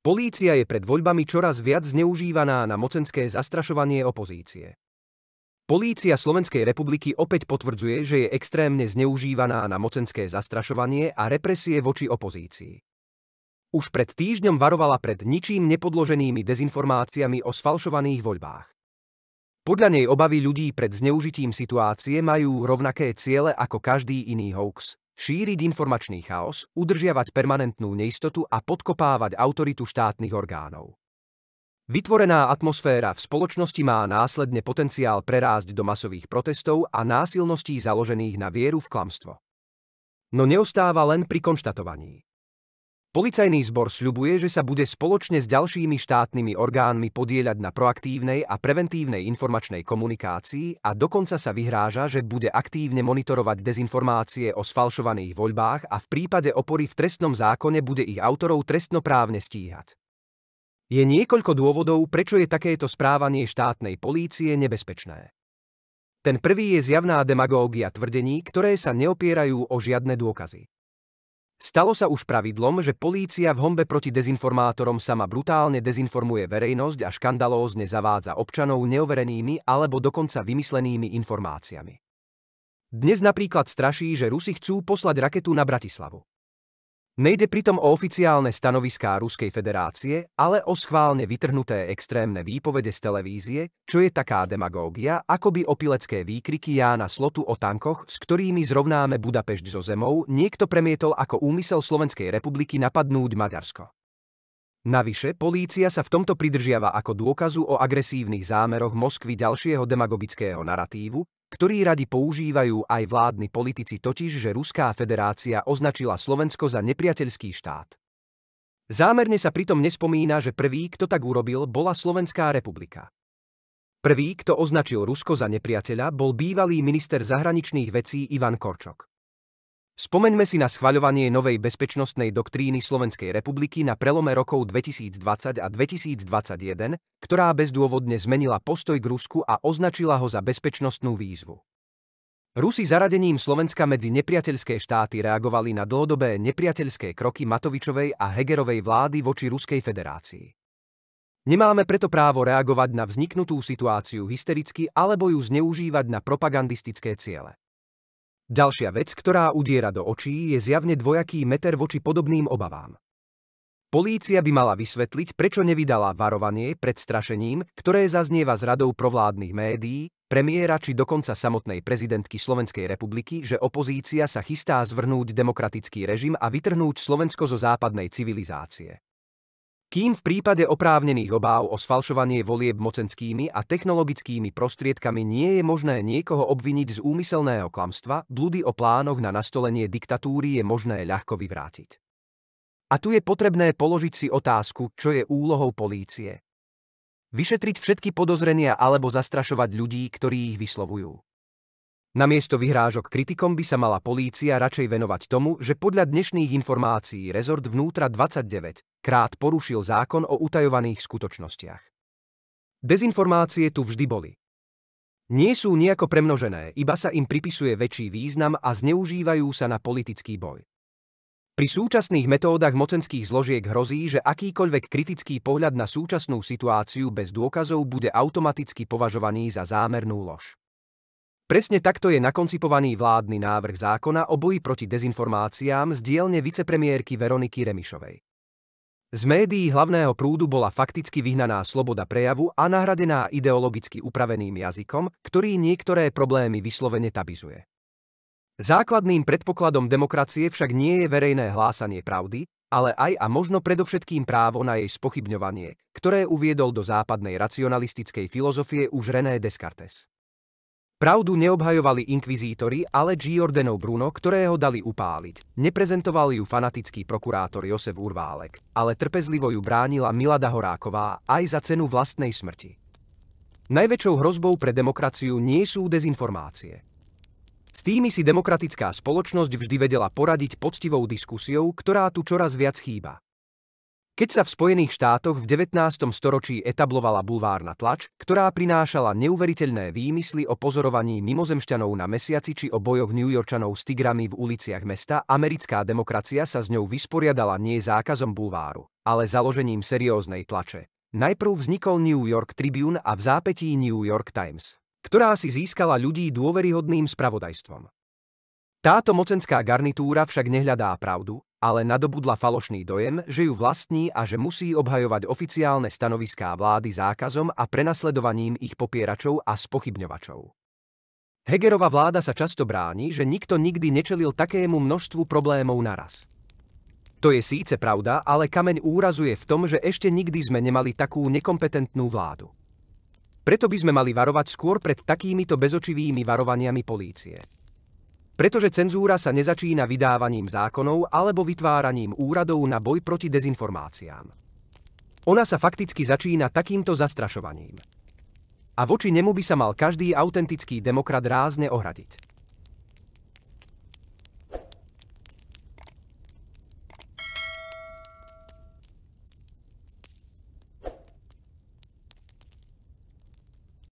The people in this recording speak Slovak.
Polícia je pred voľbami čoraz viac zneužívaná na mocenské zastrašovanie opozície. Polícia Slovenskej republiky opäť potvrdzuje, že je extrémne zneužívaná na mocenské zastrašovanie a represie voči opozícii. Už pred týždňom varovala pred ničím nepodloženými dezinformáciami o sfalšovaných voľbách. Podľa nej obavy ľudí pred zneužitím situácie majú rovnaké ciele ako každý iný hoax, šíriť informačný chaos, udržiavať permanentnú neistotu a podkopávať autoritu štátnych orgánov. Vytvorená atmosféra v spoločnosti má následne potenciál prerásť do masových protestov a násilností založených na vieru v klamstvo. No neostáva len pri konštatovaní. Policajný zbor sľubuje, že sa bude spoločne s ďalšími štátnymi orgánmi podieľať na proaktívnej a preventívnej informačnej komunikácii a dokonca sa vyhráža, že bude aktívne monitorovať dezinformácie o sfalšovaných voľbách a v prípade opory v trestnom zákone bude ich autorov trestnoprávne stíhať. Je niekoľko dôvodov, prečo je takéto správanie štátnej polície nebezpečné. Ten prvý je zjavná demagógia tvrdení, ktoré sa neopierajú o žiadne dôkazy. Stalo sa už pravidlom, že polícia v hombe proti dezinformátorom sama brutálne dezinformuje verejnosť a škandalózne zavádza občanov neoverenými alebo dokonca vymyslenými informáciami. Dnes napríklad straší, že Rusi chcú poslať raketu na Bratislavu. Nejde pritom o oficiálne stanoviská Ruskej federácie, ale o schválne vytrhnuté extrémne výpovede z televízie, čo je taká demagógia, ako by opilecké výkriky Jána Slotu o tankoch, s ktorými zrovnáme Budapešť so zemou, niekto premietol ako úmysel Slovenskej republiky napadnúť Maďarsko. Navyše, polícia sa v tomto pridržiava ako dôkazu o agresívnych zámeroch Moskvy ďalšieho demagogického naratívu, ktorý radi používajú aj vládni politici totiž, že Ruská federácia označila Slovensko za nepriateľský štát. Zámerne sa pritom nespomína, že prvý, kto tak urobil, bola Slovenská republika. Prvý, kto označil Rusko za nepriateľa, bol bývalý minister zahraničných vecí Ivan Korčok. Spomeňme si na schvaľovanie novej bezpečnostnej doktríny Slovenskej republiky na prelome rokov 2020 a 2021, ktorá bezdôvodne zmenila postoj k Rusku a označila ho za bezpečnostnú výzvu. Rusi zaradením Slovenska medzi nepriateľské štáty reagovali na dlhodobé nepriateľské kroky Matovičovej a Hegerovej vlády voči Ruskej federácii. Nemáme preto právo reagovať na vzniknutú situáciu hystericky alebo ju zneužívať na propagandistické ciele. Ďalšia vec, ktorá udiera do očí, je zjavne dvojaký meter voči podobným obavám. Polícia by mala vysvetliť, prečo nevydala varovanie pred strašením, ktoré zaznieva z radou provládnych médií, premiéra či dokonca samotnej prezidentky Slovenskej republiky, že opozícia sa chystá zvrhnúť demokratický režim a vytrhnúť Slovensko zo západnej civilizácie. Kým v prípade oprávnených obáv o sfalšovanie volieb mocenskými a technologickými prostriedkami nie je možné niekoho obviniť z úmyselného klamstva, blúdy o plánoch na nastolenie diktatúry je možné ľahko vyvrátiť. A tu je potrebné položiť si otázku, čo je úlohou polície. Vyšetriť všetky podozrenia alebo zastrašovať ľudí, ktorí ich vyslovujú. Namiesto vyhrážok kritikom by sa mala polícia radšej venovať tomu, že podľa dnešných informácií rezort vnútra 29 krát porušil zákon o utajovaných skutočnostiach. Dezinformácie tu vždy boli. Nie sú nejako premnožené, iba sa im pripisuje väčší význam a zneužívajú sa na politický boj. Pri súčasných metódach mocenských zložiek hrozí, že akýkoľvek kritický pohľad na súčasnú situáciu bez dôkazov bude automaticky považovaný za zámernú lož. Presne takto je nakoncipovaný vládny návrh zákona o boji proti dezinformáciám z dielne vicepremiérky Veroniky Remišovej. Z médií hlavného prúdu bola fakticky vyhnaná sloboda prejavu a nahradená ideologicky upraveným jazykom, ktorý niektoré problémy vyslovene tabizuje. Základným predpokladom demokracie však nie je verejné hlásanie pravdy, ale aj a možno predovšetkým právo na jej spochybňovanie, ktoré uviedol do západnej racionalistickej filozofie už René Descartes. Pravdu neobhajovali inkvizítori, ale Giordano Bruno, ktorého dali upáliť. Neprezentoval ju fanatický prokurátor Josef Urválek, ale trpezlivo ju bránila Milada Horáková aj za cenu vlastnej smrti. Najväčšou hrozbou pre demokraciu nie sú dezinformácie. S tými si demokratická spoločnosť vždy vedela poradiť poctivou diskusiou, ktorá tu čoraz viac chýba. Keď sa v Spojených štátoch v 19. storočí etablovala bulvárna tlač, ktorá prinášala neuveriteľné výmysly o pozorovaní mimozemšťanov na mesiaci či o bojoch New Yorkčanov s tigrami v uliciach mesta, americká demokracia sa s ňou vysporiadala nie zákazom bulváru, ale založením serióznej tlače. Najprv vznikol New York Tribune a v zápetí New York Times, ktorá si získala ľudí dôveryhodným spravodajstvom. Táto mocenská garnitúra však nehľadá pravdu, ale nadobudla falošný dojem, že ju vlastní a že musí obhajovať oficiálne stanoviská vlády zákazom a prenasledovaním ich popieračov a spochybňovačov. Hegerova vláda sa často bráni, že nikto nikdy nečelil takému množstvu problémov naraz. To je síce pravda, ale kameň úrazu je v tom, že ešte nikdy sme nemali takú nekompetentnú vládu. Preto by sme mali varovať skôr pred takýmito bezočivými varovaniami polície pretože cenzúra sa nezačína vydávaním zákonov alebo vytváraním úradov na boj proti dezinformáciám. Ona sa fakticky začína takýmto zastrašovaním. A voči nemu by sa mal každý autentický demokrat rázne ohradiť.